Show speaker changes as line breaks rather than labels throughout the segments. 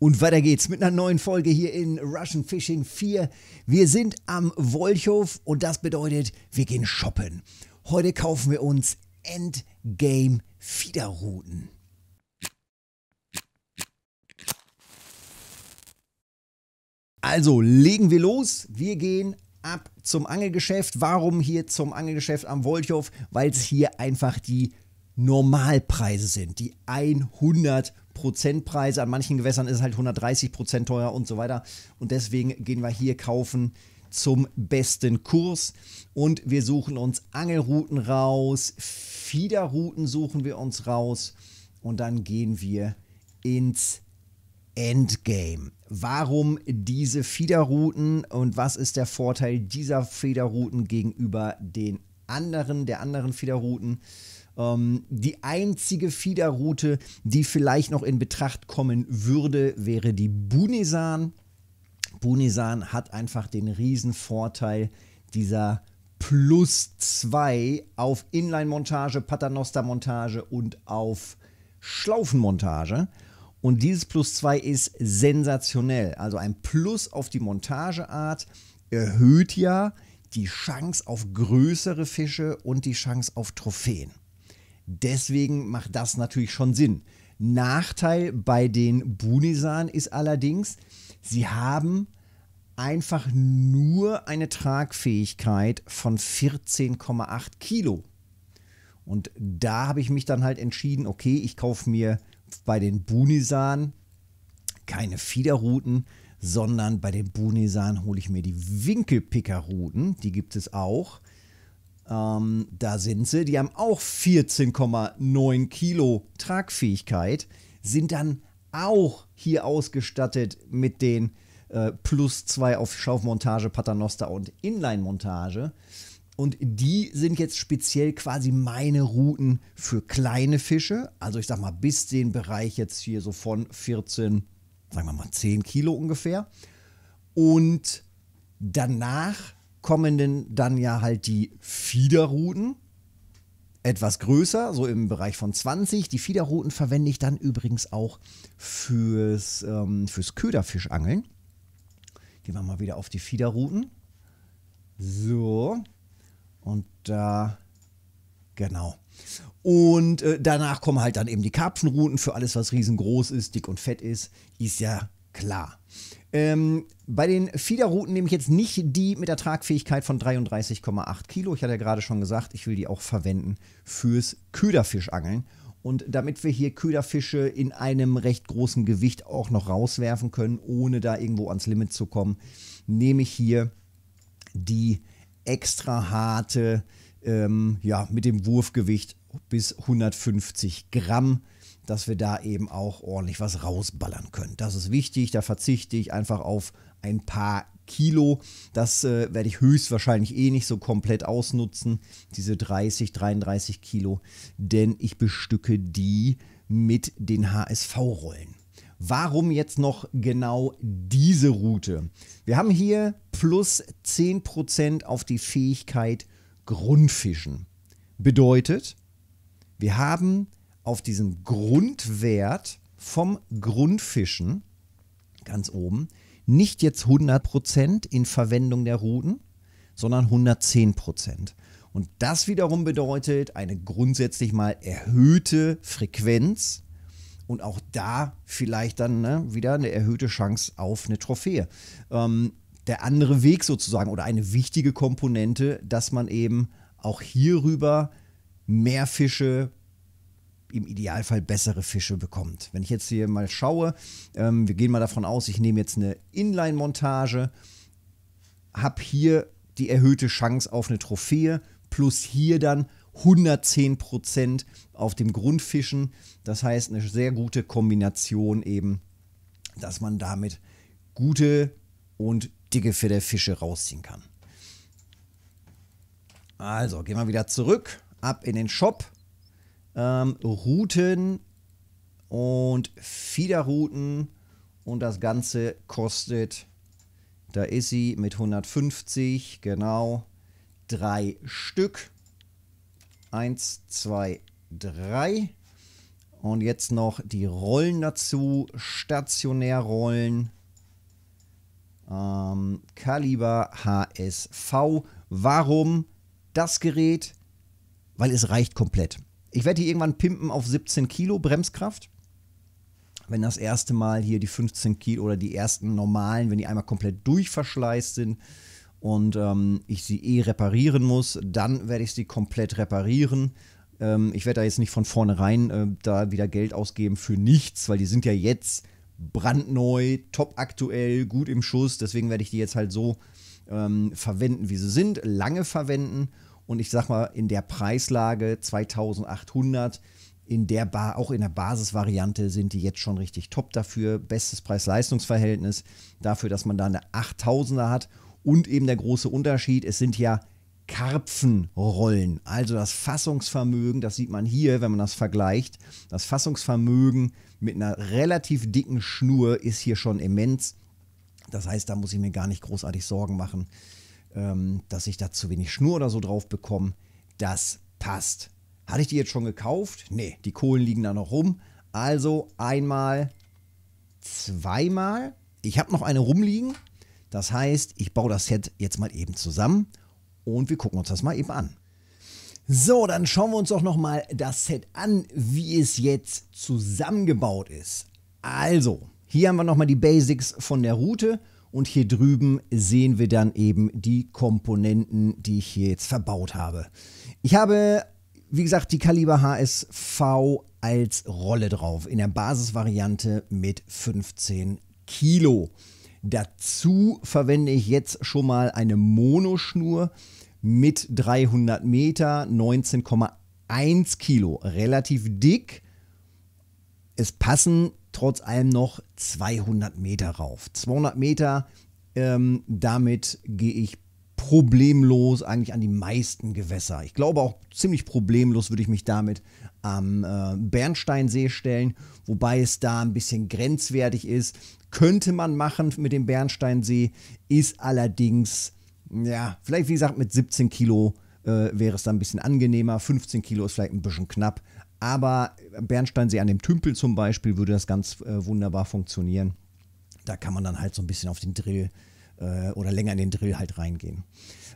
Und weiter geht's mit einer neuen Folge hier in Russian Fishing 4. Wir sind am Wolchhof und das bedeutet, wir gehen shoppen. Heute kaufen wir uns Endgame Fiederrouten. Also legen wir los. Wir gehen ab zum Angelgeschäft. Warum hier zum Angelgeschäft am Wolchhof? Weil es hier einfach die Normalpreise sind, die 100 Prozentpreise. An manchen Gewässern ist es halt 130 Prozent teuer und so weiter. Und deswegen gehen wir hier kaufen zum besten Kurs. Und wir suchen uns Angelrouten raus, Fiederrouten suchen wir uns raus. Und dann gehen wir ins Endgame. Warum diese Fiederrouten und was ist der Vorteil dieser Fiederrouten gegenüber den anderen, der anderen Fiederrouten? Ähm, die einzige Fiederroute, die vielleicht noch in Betracht kommen würde, wäre die Bunisan. Bunisan hat einfach den riesen Vorteil dieser plus 2 auf Inline-Montage, Paternoster-Montage und auf Schlaufenmontage. Und dieses plus 2 ist sensationell. Also ein Plus auf die Montageart erhöht ja die Chance auf größere Fische und die Chance auf Trophäen. Deswegen macht das natürlich schon Sinn. Nachteil bei den Bunisan ist allerdings, sie haben einfach nur eine Tragfähigkeit von 14,8 Kilo. Und da habe ich mich dann halt entschieden, okay, ich kaufe mir bei den Bunisan keine Fiederrouten, sondern bei den Bunisan hole ich mir die Winkelpickerrouten, Die gibt es auch. Ähm, da sind sie. Die haben auch 14,9 Kilo Tragfähigkeit, sind dann auch hier ausgestattet mit den äh, plus 2 auf Schaufmontage, Paternoster und Inline-Montage. Und die sind jetzt speziell quasi meine Routen für kleine Fische. Also ich sag mal, bis den Bereich jetzt hier so von 14, sagen wir mal 10 Kilo ungefähr. Und danach kommenden dann ja halt die Fiederrouten. Etwas größer, so im Bereich von 20. Die Fiederrouten verwende ich dann übrigens auch fürs, ähm, fürs Köderfischangeln. Gehen wir mal wieder auf die Fiederrouten. So. Und da. Äh, Genau. Und äh, danach kommen halt dann eben die Karpfenrouten für alles, was riesengroß ist, dick und fett ist. Ist ja klar. Ähm, bei den Fiederrouten nehme ich jetzt nicht die mit der Tragfähigkeit von 33,8 Kilo. Ich hatte ja gerade schon gesagt, ich will die auch verwenden fürs Köderfischangeln. Und damit wir hier Köderfische in einem recht großen Gewicht auch noch rauswerfen können, ohne da irgendwo ans Limit zu kommen, nehme ich hier die extra harte, ähm, ja, mit dem Wurfgewicht bis 150 Gramm dass wir da eben auch ordentlich was rausballern können. Das ist wichtig, da verzichte ich einfach auf ein paar Kilo. Das äh, werde ich höchstwahrscheinlich eh nicht so komplett ausnutzen, diese 30, 33 Kilo, denn ich bestücke die mit den HSV-Rollen. Warum jetzt noch genau diese Route? Wir haben hier plus 10% auf die Fähigkeit Grundfischen. Bedeutet, wir haben auf diesem Grundwert vom Grundfischen ganz oben nicht jetzt 100% in Verwendung der Ruten, sondern 110%. Und das wiederum bedeutet eine grundsätzlich mal erhöhte Frequenz und auch da vielleicht dann ne, wieder eine erhöhte Chance auf eine Trophäe. Ähm, der andere Weg sozusagen oder eine wichtige Komponente, dass man eben auch hierüber mehr Fische im Idealfall bessere Fische bekommt. Wenn ich jetzt hier mal schaue, ähm, wir gehen mal davon aus, ich nehme jetzt eine Inline-Montage, habe hier die erhöhte Chance auf eine Trophäe, plus hier dann 110% auf dem Grundfischen. Das heißt, eine sehr gute Kombination eben, dass man damit gute und dicke Federfische rausziehen kann. Also, gehen wir wieder zurück, ab in den Shop ähm, Routen und Fiederrouten und das Ganze kostet, da ist sie mit 150, genau, drei Stück. Eins, zwei, drei. Und jetzt noch die Rollen dazu, Stationärrollen. Ähm, Kaliber HSV. Warum das Gerät? Weil es reicht komplett. Ich werde die irgendwann pimpen auf 17 Kilo Bremskraft. Wenn das erste Mal hier die 15 Kilo oder die ersten normalen, wenn die einmal komplett durchverschleißt sind und ähm, ich sie eh reparieren muss, dann werde ich sie komplett reparieren. Ähm, ich werde da jetzt nicht von vornherein äh, da wieder Geld ausgeben für nichts, weil die sind ja jetzt brandneu, top aktuell, gut im Schuss. Deswegen werde ich die jetzt halt so ähm, verwenden, wie sie sind, lange verwenden und ich sag mal, in der Preislage 2800, in der ba auch in der Basisvariante sind die jetzt schon richtig top dafür. Bestes Preis-Leistungs-Verhältnis dafür, dass man da eine 8000er hat. Und eben der große Unterschied, es sind ja Karpfenrollen. Also das Fassungsvermögen, das sieht man hier, wenn man das vergleicht. Das Fassungsvermögen mit einer relativ dicken Schnur ist hier schon immens. Das heißt, da muss ich mir gar nicht großartig Sorgen machen, ähm, dass ich da zu wenig Schnur oder so drauf bekomme. Das passt. Hatte ich die jetzt schon gekauft? Nee, die Kohlen liegen da noch rum. Also einmal, zweimal. Ich habe noch eine rumliegen. Das heißt, ich baue das Set jetzt mal eben zusammen und wir gucken uns das mal eben an. So, dann schauen wir uns doch nochmal das Set an, wie es jetzt zusammengebaut ist. Also, hier haben wir nochmal die Basics von der Route. Und hier drüben sehen wir dann eben die Komponenten, die ich hier jetzt verbaut habe. Ich habe, wie gesagt, die Kaliber HSV als Rolle drauf, in der Basisvariante mit 15 Kilo. Dazu verwende ich jetzt schon mal eine Monoschnur mit 300 Meter, 19,1 Kilo, relativ dick. Es passen trotz allem noch 200 Meter rauf. 200 Meter, ähm, damit gehe ich problemlos eigentlich an die meisten Gewässer. Ich glaube auch ziemlich problemlos würde ich mich damit am äh, Bernsteinsee stellen, wobei es da ein bisschen grenzwertig ist. Könnte man machen mit dem Bernsteinsee, ist allerdings, ja, vielleicht wie gesagt mit 17 Kilo äh, wäre es dann ein bisschen angenehmer. 15 Kilo ist vielleicht ein bisschen knapp, aber Bernsteinsee an dem Tümpel zum Beispiel würde das ganz äh, wunderbar funktionieren. Da kann man dann halt so ein bisschen auf den Drill äh, oder länger in den Drill halt reingehen.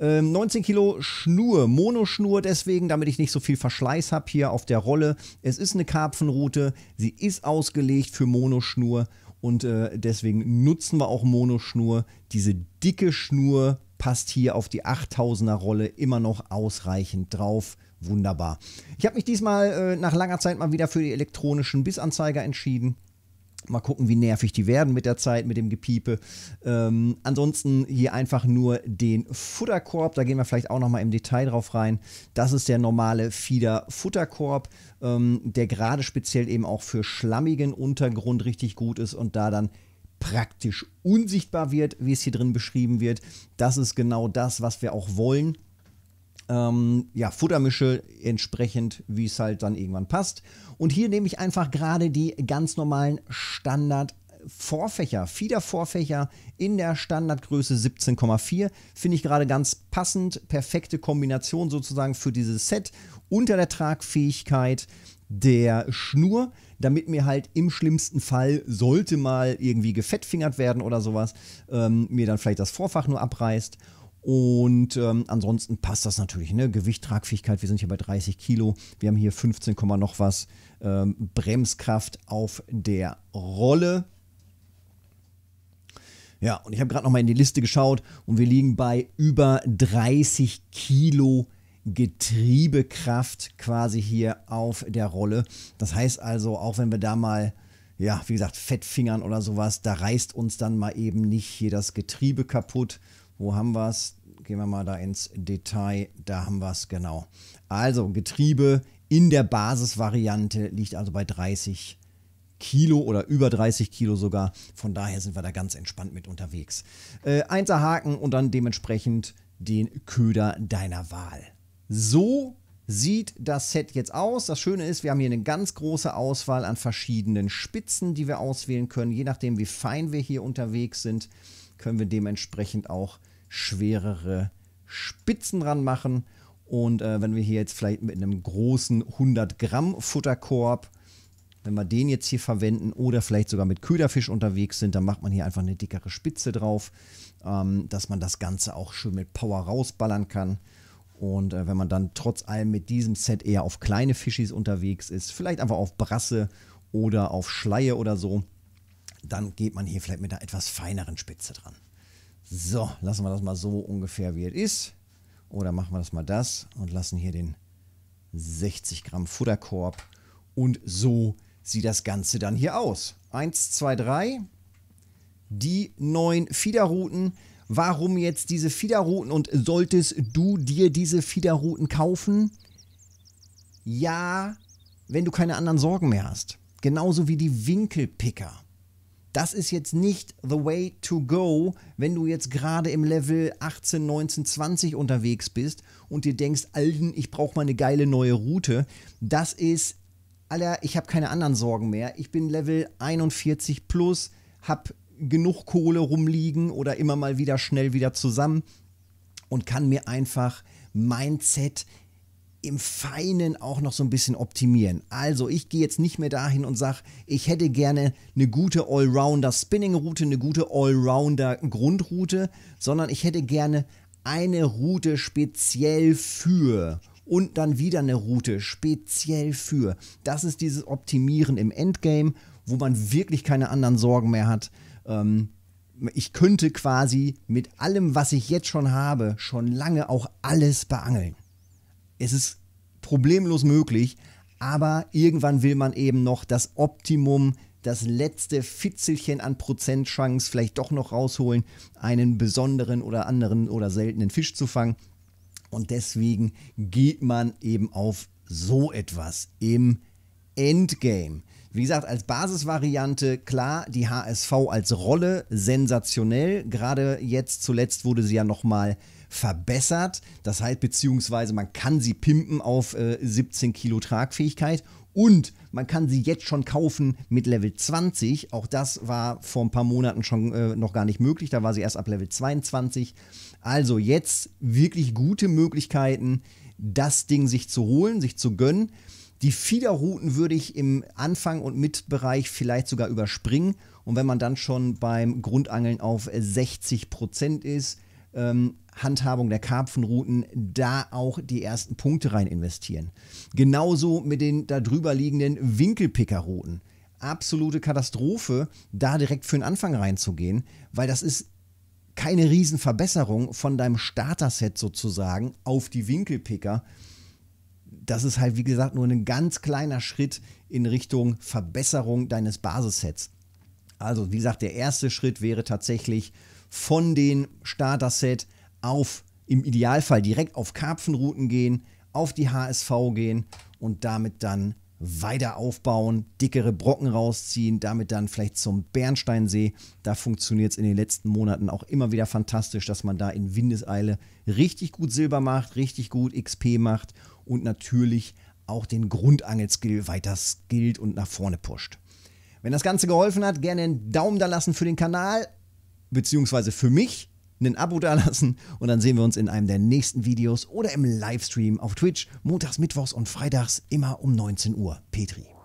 Ähm, 19 Kilo Schnur, Monoschnur deswegen, damit ich nicht so viel Verschleiß habe hier auf der Rolle. Es ist eine Karpfenroute, sie ist ausgelegt für Monoschnur und äh, deswegen nutzen wir auch Monoschnur. Diese dicke Schnur passt hier auf die 8000er Rolle immer noch ausreichend drauf. Wunderbar. Ich habe mich diesmal äh, nach langer Zeit mal wieder für die elektronischen Bissanzeiger entschieden. Mal gucken, wie nervig die werden mit der Zeit, mit dem Gepiepe. Ähm, ansonsten hier einfach nur den Futterkorb. Da gehen wir vielleicht auch nochmal im Detail drauf rein. Das ist der normale Fieder-Futterkorb, ähm, der gerade speziell eben auch für schlammigen Untergrund richtig gut ist und da dann praktisch unsichtbar wird, wie es hier drin beschrieben wird. Das ist genau das, was wir auch wollen. Ähm, ja, Futtermische entsprechend, wie es halt dann irgendwann passt. Und hier nehme ich einfach gerade die ganz normalen Standard Vorfächer, Fiedervorfächer in der Standardgröße 17,4. Finde ich gerade ganz passend. Perfekte Kombination sozusagen für dieses Set. Unter der Tragfähigkeit der Schnur, damit mir halt im schlimmsten Fall, sollte mal irgendwie gefettfingert werden oder sowas, ähm, mir dann vielleicht das Vorfach nur abreißt. Und ähm, ansonsten passt das natürlich. Ne? Gewicht, Tragfähigkeit, wir sind hier bei 30 Kilo. Wir haben hier 15, noch was ähm, Bremskraft auf der Rolle. Ja, und ich habe gerade nochmal in die Liste geschaut und wir liegen bei über 30 Kilo Getriebekraft quasi hier auf der Rolle. Das heißt also, auch wenn wir da mal ja, wie gesagt, Fettfingern oder sowas, da reißt uns dann mal eben nicht hier das Getriebe kaputt. Wo haben wir es? Gehen wir mal da ins Detail. Da haben wir es, genau. Also Getriebe in der Basisvariante liegt also bei 30 Kilo oder über 30 Kilo sogar. Von daher sind wir da ganz entspannt mit unterwegs. Äh, einser Haken und dann dementsprechend den Köder deiner Wahl. So sieht das Set jetzt aus. Das Schöne ist, wir haben hier eine ganz große Auswahl an verschiedenen Spitzen, die wir auswählen können. Je nachdem, wie fein wir hier unterwegs sind, können wir dementsprechend auch schwerere Spitzen dran machen. Und äh, wenn wir hier jetzt vielleicht mit einem großen 100 Gramm Futterkorb, wenn wir den jetzt hier verwenden oder vielleicht sogar mit Köderfisch unterwegs sind, dann macht man hier einfach eine dickere Spitze drauf, ähm, dass man das Ganze auch schön mit Power rausballern kann. Und äh, wenn man dann trotz allem mit diesem Set eher auf kleine Fischis unterwegs ist, vielleicht einfach auf Brasse oder auf Schleie oder so, dann geht man hier vielleicht mit einer etwas feineren Spitze dran. So, lassen wir das mal so ungefähr wie es ist. Oder machen wir das mal das und lassen hier den 60 Gramm Futterkorb. Und so sieht das Ganze dann hier aus. 1, 2, 3. Die neun Fiederruten warum jetzt diese Fiederrouten und solltest du dir diese Fiederrouten kaufen? Ja, wenn du keine anderen Sorgen mehr hast. Genauso wie die Winkelpicker. Das ist jetzt nicht the way to go, wenn du jetzt gerade im Level 18, 19, 20 unterwegs bist und dir denkst, Alden, ich brauche mal eine geile neue Route. Das ist, Alter, ich habe keine anderen Sorgen mehr. Ich bin Level 41 plus, habe genug Kohle rumliegen oder immer mal wieder schnell wieder zusammen und kann mir einfach Mindset im Feinen auch noch so ein bisschen optimieren. Also ich gehe jetzt nicht mehr dahin und sage, ich hätte gerne eine gute Allrounder-Spinning-Route, eine gute Allrounder-Grundroute, sondern ich hätte gerne eine Route speziell für und dann wieder eine Route speziell für. Das ist dieses Optimieren im Endgame, wo man wirklich keine anderen Sorgen mehr hat, ähm, ich könnte quasi mit allem, was ich jetzt schon habe, schon lange auch alles beangeln. Es ist problemlos möglich, aber irgendwann will man eben noch das Optimum, das letzte Fitzelchen an Prozentchance vielleicht doch noch rausholen, einen besonderen oder anderen oder seltenen Fisch zu fangen. Und deswegen geht man eben auf so etwas im Endgame. Wie gesagt, als Basisvariante klar, die HSV als Rolle sensationell. Gerade jetzt zuletzt wurde sie ja nochmal verbessert. Das heißt, beziehungsweise man kann sie pimpen auf äh, 17 Kilo Tragfähigkeit und man kann sie jetzt schon kaufen mit Level 20. Auch das war vor ein paar Monaten schon äh, noch gar nicht möglich. Da war sie erst ab Level 22. Also jetzt wirklich gute Möglichkeiten, das Ding sich zu holen, sich zu gönnen. Die Fiederrouten würde ich im Anfang- und Mitbereich vielleicht sogar überspringen. Und wenn man dann schon beim Grundangeln auf 60 ist, ähm, Handhabung der Karpfenrouten, da auch die ersten Punkte rein investieren. Genauso mit den darüber liegenden Winkelpickerrouten. Absolute Katastrophe, da direkt für den Anfang reinzugehen, weil das ist keine Riesenverbesserung von deinem Starter-Set sozusagen auf die Winkelpicker das ist halt, wie gesagt, nur ein ganz kleiner Schritt in Richtung Verbesserung deines Basissets. Also, wie gesagt, der erste Schritt wäre tatsächlich von den Starter-Set auf, im Idealfall direkt auf Karpfenrouten gehen, auf die HSV gehen und damit dann weiter aufbauen, dickere Brocken rausziehen, damit dann vielleicht zum Bernsteinsee. Da funktioniert es in den letzten Monaten auch immer wieder fantastisch, dass man da in Windeseile richtig gut Silber macht, richtig gut XP macht und natürlich auch den Grundangelskill weiter skillt und nach vorne pusht. Wenn das Ganze geholfen hat, gerne einen Daumen da lassen für den Kanal, beziehungsweise für mich, einen Abo da lassen und dann sehen wir uns in einem der nächsten Videos oder im Livestream auf Twitch, montags, mittwochs und freitags immer um 19 Uhr. Petri.